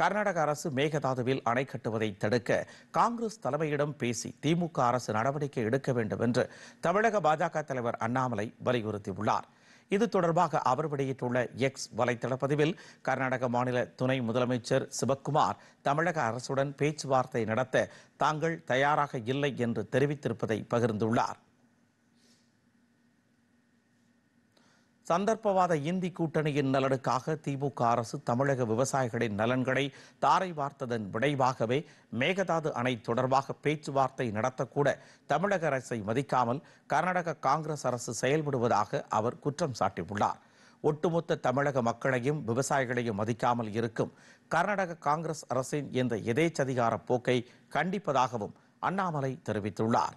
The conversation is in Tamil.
கர்நாடக அரசு மேகதாதுவில் அணை கட்டுவதை தடுக்க காங்கிரஸ் தலைமையிடம் பேசி திமுக அரசு நடவடிக்கை எடுக்க வேண்டும் என்று தமிழக பாஜக தலைவர் அண்ணாமலை வலியுறுத்தியுள்ளார் இது தொடர்பாக அவர் வெளியிட்டுள்ள எக்ஸ் வலைதள பதிவில் கர்நாடக மாநில துணை முதலமைச்சர் சிவக்குமார் தமிழக அரசுடன் பேச்சுவார்த்தை நடத்த தாங்கள் தயாராக இல்லை என்று தெரிவித்திருப்பதை பகிர்ந்துள்ளார் சந்தர்ப்பவாத இந்தி கூட்டணியின் நலனுக்காக திமுக அரசு தமிழக விவசாயிகளின் நலன்களை தாரை வார்த்ததன் விளைவாகவே மேகதாது அணை தொடர்பாக பேச்சுவார்த்தை நடத்தக்கூட தமிழக அரசை மதிக்காமல் கர்நாடக காங்கிரஸ் அரசு செயல்படுவதாக அவர் குற்றம் சாட்டியுள்ளார் ஒட்டுமொத்த தமிழக மக்களையும் விவசாயிகளையும் மதிக்காமல் இருக்கும் கர்நாடக காங்கிரஸ் அரசின் இந்த எதேச்சதிகார போக்கை கண்டிப்பதாகவும் அண்ணாமலை தெரிவித்துள்ளார்